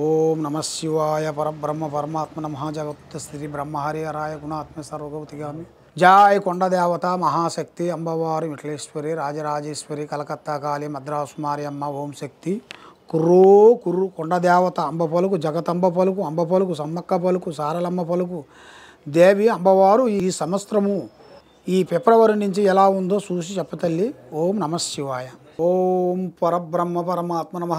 ఓం నమ శివాయ పరబ్రహ్మ పరమాత్మ నమ జగత్ శ్రీ బ్రహ్మహరిహరాయ గుణాత్మ సర్వగవతిగామి జాయ్ దేవత మహాశక్తి అంబవారి విఠలేశ్వరి రాజరాజేశ్వరి కలకత్తా కాళి మద్రాసు అమ్మ ఓం శక్తి కుర్రో కుర్రు దేవత అంబ పలుకు జగతంబ పలుకు అంబ పలుకు సమ్మక్క పలుకు సారలమ్మ పలుకు దేవి అంబవారు ఈ సంవత్సరము ఈ ఫిబ్రవరి నుంచి ఎలా ఉందో చూసి చెప్పతల్లి ఓం నమ శివాయ ఓం పరబ్రహ్మ పరమాత్మ నమ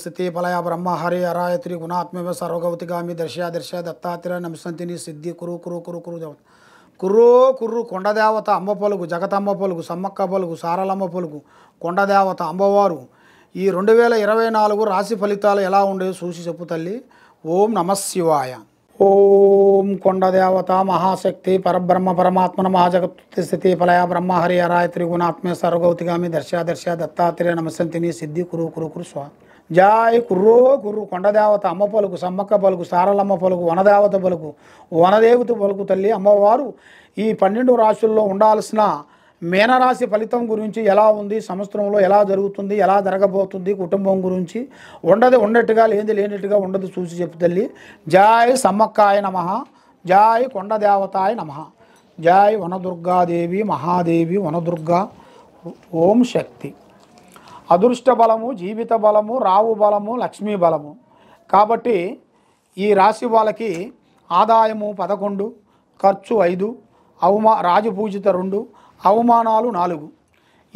స్థితి పలయ బ్రహ్మ హరి అరాయ త్రిగుణాత్మవ సర్వగౌతిగామి దర్శ దర్శ దత్తాత్రేయ నమసంతిని సిద్ధి కురు కురు కురు కురు దేవత కుర్రు కుర్రు కొండదేవత అమ్మ పలుగు జగతమ్మ పలుగు సమ్మక్క పలుగు సారలమ్మ పలుగు కొండదేవత అమ్మవారు ఈ రెండు వేల ఇరవై నాలుగు రాశి ఫలితాలు ఎలా ఉండేవి చూసి చెప్పు తల్లి ఓం నమశివాయ ఓం కొండదేవత మహాశక్తి పరబ్రహ్మ పరమాత్మన మహాజగత్తి స్థితి ఫలయ బ్రహ్మ హరి అరాయ త్రిగుణాత్మే సర్వగౌతిగామి దర్శ దర్శ దత్తాత్రేయ నమసంతిని సిద్ధి కురు కురు కురు స్వామి జాయ్ కుర్రో కుర్రు కొండదేవత అమ్మ పలుకు సమ్మక్క పలుకు సారలమ్మ పలుకు వనదేవత పలుకు వనదేవత పలుకు తల్లి అమ్మవారు ఈ పన్నెండు రాశుల్లో ఉండాల్సిన మీనరాశి ఫలితం గురించి ఎలా ఉంది సంవత్సరంలో ఎలా జరుగుతుంది ఎలా జరగబోతుంది కుటుంబం గురించి ఉండదు ఉండేట్టుగా లేనిది లేనట్టుగా ఉండదు చూసి చెప్పు తల్లి జాయ్ సమ్మక్కాయ నమ జాయ్ కొండదేవతాయ నమ జాయ్ వనదుర్గాదేవి మహాదేవి వనదుర్గా ఓం శక్తి అదృష్ట బలము జీవిత బలము రావు బలము లక్ష్మీ బలము కాబట్టి ఈ రాశి వాళ్ళకి ఆదాయము పదకొండు ఖర్చు ఐదు అవమా రాజపూజిత రెండు అవమానాలు నాలుగు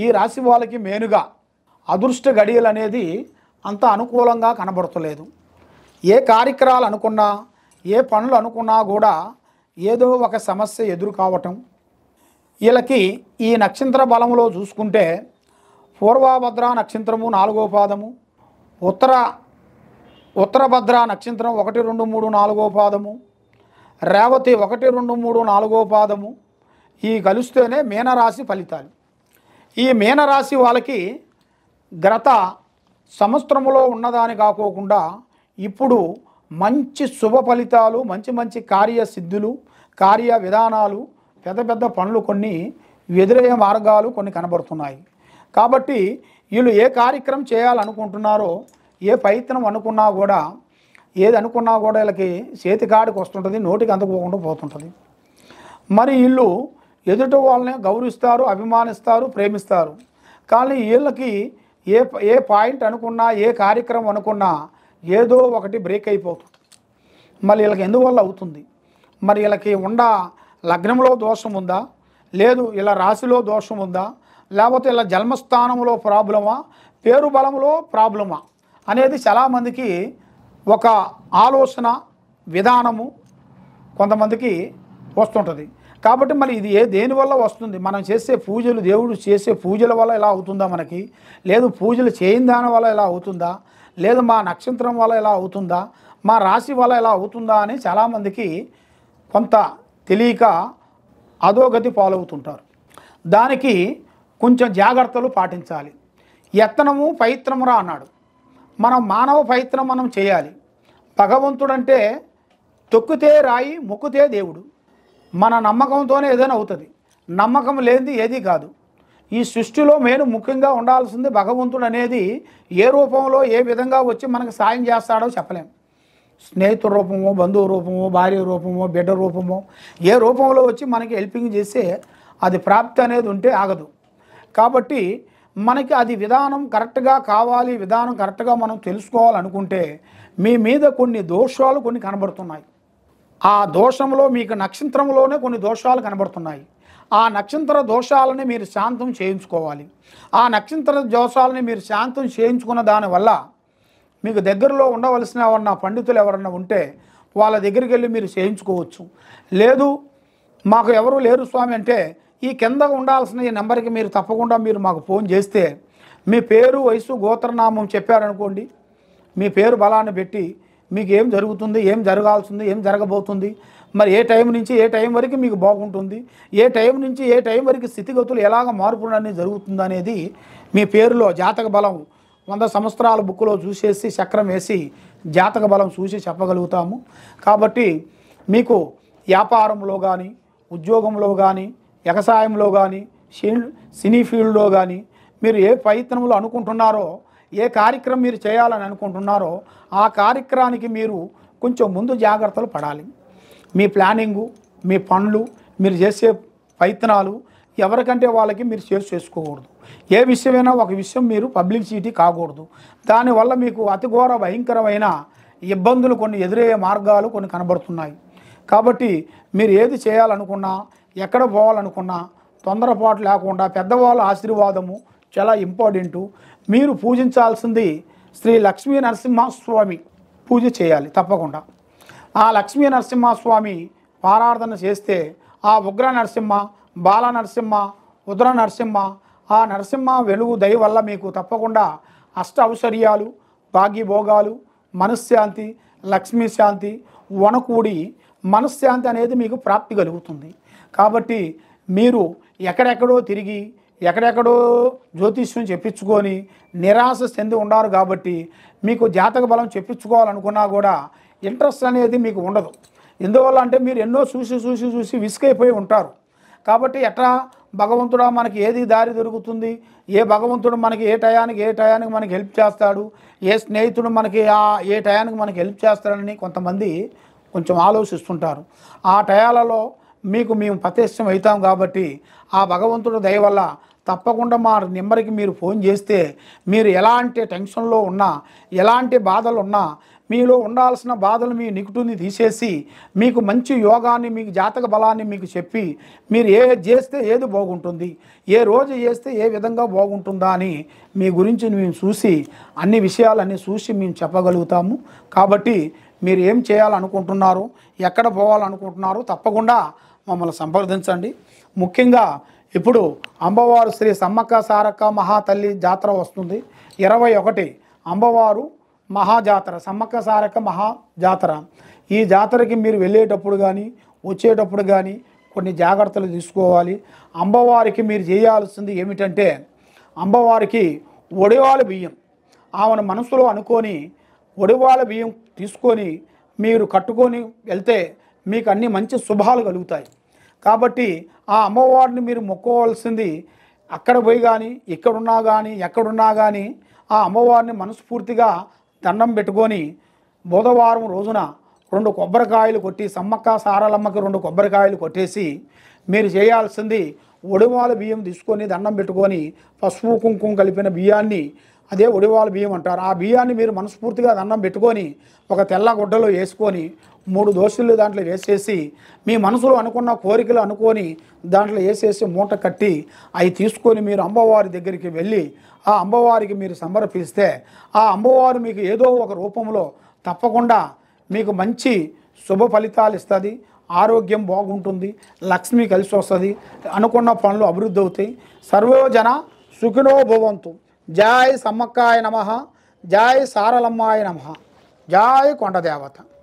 ఈ రాశి వాళ్ళకి మేనుగా అదృష్ట గడియలు అనేది అంత అనుకూలంగా కనబడతలేదు ఏ కార్యక్రమాలు అనుకున్నా ఏ పనులు అనుకున్నా కూడా ఏదో ఒక సమస్య ఎదురు కావటం వీళ్ళకి ఈ నక్షత్ర బలంలో చూసుకుంటే పూర్వభద్ర నక్షత్రము నాలుగో పాదము ఉత్తర ఉత్తరభద్ర నక్షత్రం ఒకటి రెండు మూడు నాలుగో పాదము రేవతి ఒకటి రెండు మూడు నాలుగో పాదము ఈ కలిస్తేనే మీనరాశి ఫలితాలు ఈ మీనరాశి వాళ్ళకి గత సంవత్సరంలో ఉన్నదాని కాకోకుండా ఇప్పుడు మంచి శుభ ఫలితాలు మంచి మంచి కార్యసిద్ధులు కార్య విధానాలు పెద్ద పెద్ద పనులు కొన్ని ఎదురయ్యే మార్గాలు కొన్ని కనబడుతున్నాయి కాబట్టి వీళ్ళు ఏ కార్యక్రమం చేయాలనుకుంటున్నారో ఏ ప్రయత్నం అనుకున్నా కూడా ఏది అనుకున్నా కూడా వీళ్ళకి చేతికాడికి వస్తుంటుంది నోటికి అందుకోకుండా పోతుంటుంది మరి వీళ్ళు ఎదుట వాళ్ళని గౌరవిస్తారు అభిమానిస్తారు ప్రేమిస్తారు కానీ వీళ్ళకి ఏ ఏ పాయింట్ అనుకున్నా ఏ కార్యక్రమం అనుకున్నా ఏదో ఒకటి బ్రేక్ అయిపోతుంది మళ్ళీ వీళ్ళకి ఎందువల్ల అవుతుంది మరి వీళ్ళకి ఉండ లగ్నంలో దోషం ఉందా లేదు ఇలా రాశిలో దోషం ఉందా లేకపోతే ఇలా జన్మస్థానంలో ప్రాబ్లమా పేరు బలంలో ప్రాబ్లమా అనేది చాలామందికి ఒక ఆలోచన విధానము కొంతమందికి వస్తుంటుంది కాబట్టి మరి ఇది ఏ దేనివల్ల వస్తుంది మనం చేసే పూజలు దేవుడు చేసే పూజల వల్ల ఇలా అవుతుందా మనకి లేదు పూజలు చేయని దాని వల్ల ఇలా అవుతుందా లేదు మా నక్షత్రం వల్ల ఇలా అవుతుందా మా రాశి వల్ల ఎలా అవుతుందా అని చాలామందికి కొంత తెలియక అధోగతి పాలవుతుంటారు దానికి కొంచెం జాగ్రత్తలు పాటించాలి ఎత్తనము పవిత్రమురా అన్నాడు మనం మానవ పవిత్రం మనం చేయాలి భగవంతుడంటే తొక్కితే రాయి మొక్కితే దేవుడు మన నమ్మకంతోనే ఏదైనా అవుతుంది నమ్మకం లేనిది ఏది కాదు ఈ సృష్టిలో మేము ముఖ్యంగా ఉండాల్సింది భగవంతుడు అనేది ఏ రూపంలో ఏ విధంగా వచ్చి మనకు సాయం చేస్తాడో చెప్పలేము స్నేహితుల రూపమో బంధువు రూపమో భార్య రూపమో బిడ్డ రూపమో ఏ రూపంలో వచ్చి మనకి హెల్పింగ్ చేస్తే అది ప్రాప్తి అనేది ఉంటే ఆగదు కాబట్టి మనకి అది విధానం కరెక్ట్గా కావాలి విధానం కరెక్ట్గా మనం తెలుసుకోవాలనుకుంటే మీ మీద కొన్ని దోషాలు కొన్ని కనబడుతున్నాయి ఆ దోషంలో మీకు నక్షత్రంలోనే కొన్ని దోషాలు కనబడుతున్నాయి ఆ నక్షత్ర దోషాలని మీరు శాంతం చేయించుకోవాలి ఆ నక్షత్ర దోషాలని మీరు శాంతం చేయించుకున్న దానివల్ల మీకు దగ్గరలో ఉండవలసిన ఎవరన్నా పండితులు ఎవరన్నా ఉంటే వాళ్ళ దగ్గరికి వెళ్ళి మీరు చేయించుకోవచ్చు లేదు మాకు ఎవరు లేరు స్వామి అంటే ఈ కింద ఉండాల్సిన ఈ నెంబర్కి మీరు తప్పకుండా మీరు మాకు ఫోన్ చేస్తే మీ పేరు వయసు గోత్రనామం చెప్పారనుకోండి మీ పేరు బలాన్ని పెట్టి మీకు ఏం జరుగుతుంది ఏం జరగాల్సింది ఏం జరగబోతుంది మరి ఏ టైం నుంచి ఏ టైం వరకు మీకు బాగుంటుంది ఏ టైం నుంచి ఏ టైం వరకు స్థితిగతులు ఎలాగ మార్పులు అనేది జరుగుతుంది అనేది మీ పేరులో జాతక బలం వంద సంవత్సరాల బుక్లో చూసేసి చక్రం వేసి జాతక బలం చూసి చెప్పగలుగుతాము కాబట్టి మీకు వ్యాపారంలో కానీ ఉద్యోగంలో కానీ వ్యవసాయంలో కానీ సినీ ఫీల్డ్లో కానీ మీరు ఏ ప్రయత్నంలో అనుకుంటున్నారో ఏ కార్యక్రమం మీరు చేయాలని అనుకుంటున్నారో ఆ కార్యక్రమానికి మీరు కొంచెం ముందు జాగ్రత్తలు పడాలి మీ ప్లానింగు మీ పనులు మీరు చేసే ప్రయత్నాలు ఎవరికంటే వాళ్ళకి మీరు షేర్ చేసుకోకూడదు ఏ విషయమైనా ఒక విషయం మీరు పబ్లిసిటీ కాకూడదు దానివల్ల మీకు అతి ఘోర భయంకరమైన ఇబ్బందులు కొన్ని ఎదురయ్యే మార్గాలు కొన్ని కనబడుతున్నాయి కాబట్టి మీరు ఏది చేయాలనుకున్నా ఎక్కడ పోవాలనుకున్నా తొందరపాటు లేకుండా పెద్దవాళ్ళ ఆశీర్వాదము చాలా ఇంపార్టెంటు మీరు పూజించాల్సింది శ్రీ లక్ష్మీ నరసింహస్వామి పూజ చేయాలి తప్పకుండా ఆ లక్ష్మీ నరసింహస్వామి పారార్థన చేస్తే ఆ ఉగ్ర నరసింహ బాల నరసింహ ఉద్ర నరసింహ ఆ నరసింహ వెలుగు దయ వల్ల మీకు తప్పకుండా అష్ట ఔశ్వర్యాలు భాగ్యభోగాలు మనశ్శాంతి లక్ష్మీ శాంతి వనకూడి మనశ్శాంతి అనేది మీకు ప్రాప్తి కలుగుతుంది కాబట్టి మీరు ఎక్కడెక్కడో తిరిగి ఎక్కడెక్కడో జ్యోతిష్యం చెప్పించుకొని నిరాశ చెంది ఉన్నారు కాబట్టి మీకు జాతక బలం చెప్పించుకోవాలనుకున్నా కూడా ఇంట్రెస్ట్ అనేది మీకు ఉండదు ఎందువల్ల అంటే మీరు ఎన్నో చూసి చూసి చూసి విసుకైపోయి ఉంటారు కాబట్టి ఎట్లా భగవంతుడా మనకి ఏది దారి దొరుకుతుంది ఏ భగవంతుడు మనకి ఏ టయానికి ఏ టయానికి మనకి హెల్ప్ చేస్తాడు ఏ స్నేహితుడు మనకి ఆ ఏ టయానికి మనకి హెల్ప్ చేస్తాడని కొంతమంది కొంచెం ఆలోచిస్తుంటారు ఆ టయాలలో మీకు మేము ప్రత్యక్షం అవుతాం కాబట్టి ఆ భగవంతుడు దయ వల్ల తప్పకుండా మా నెంబర్కి మీరు ఫోన్ చేస్తే మీరు ఎలాంటి టెన్షన్లో ఉన్నా ఎలాంటి బాధలు ఉన్నా మీలో ఉండాల్సిన బాధలు మీ నికుటుని తీసేసి మీకు మంచి యోగాన్ని మీకు జాతక బలాన్ని మీకు చెప్పి మీరు ఏ చేస్తే ఏది బాగుంటుంది ఏ రోజు చేస్తే ఏ విధంగా బాగుంటుందా అని మీ గురించి మేము చూసి అన్ని విషయాలన్నీ చూసి మేము చెప్పగలుగుతాము కాబట్టి మీరు ఏం చేయాలనుకుంటున్నారు ఎక్కడ పోవాలనుకుంటున్నారు తప్పకుండా మమ్మల్ని సంప్రదించండి ముఖ్యంగా ఇప్పుడు అమ్మవారు శ్రీ సమ్మక్క సారక్క మహాతల్లి జాతర వస్తుంది ఇరవై ఒకటి అమ్మవారు మహాజాతర సమ్మక్క సారక్క మహా జాతర ఈ జాతరకి మీరు వెళ్ళేటప్పుడు కానీ వచ్చేటప్పుడు కానీ కొన్ని జాగ్రత్తలు తీసుకోవాలి అమ్మవారికి మీరు చేయాల్సింది ఏమిటంటే అమ్మవారికి ఒడివాల బియ్యం ఆమెను మనసులో అనుకొని ఒడివాల బియ్యం తీసుకొని మీరు కట్టుకొని వెళ్తే మీకు అన్ని మంచి శుభాలు కలుగుతాయి కాబట్టి ఆ అమ్మవారిని మీరు మొక్కవలసింది అక్కడ పోయి కానీ ఇక్కడున్నా కానీ ఎక్కడున్నా కానీ ఆ అమ్మవారిని మనస్ఫూర్తిగా దండం పెట్టుకొని బుధవారం రోజున రెండు కొబ్బరికాయలు కొట్టి సమ్మక్క సారలమ్మకి రెండు కొబ్బరికాయలు కొట్టేసి మీరు చేయాల్సింది ఒడివాల బియ్యం తీసుకొని దండం పెట్టుకొని పసుపు కుంకుమ కలిపిన బియ్యాన్ని అదే ఒడివాల బియ్యం అంటారు ఆ బియ్యాన్ని మీరు మనస్ఫూర్తిగా దండం పెట్టుకొని ఒక తెల్ల గుడ్డలో వేసుకొని మూడు దోషులు దాంట్లో వేసేసి మీ మనసులో అనుకున్న కోరికలు అనుకొని దాంట్లో వేసేసి మూట కట్టి అవి తీసుకొని మీరు అమ్మవారి దగ్గరికి వెళ్ళి ఆ అమ్మవారికి మీరు సమర్పిస్తే ఆ అమ్మవారు మీకు ఏదో ఒక రూపంలో తప్పకుండా మీకు మంచి శుభ ఫలితాలు ఇస్తుంది ఆరోగ్యం బాగుంటుంది లక్ష్మి కలిసి వస్తుంది అనుకున్న పనులు అభివృద్ధి అవుతాయి సర్వోజన సుఖినో భవంతు జాయ్ సమ్మక్కాయ నమ జాయ్ సారలమ్మాయ నమ జాయ్ కొండదేవత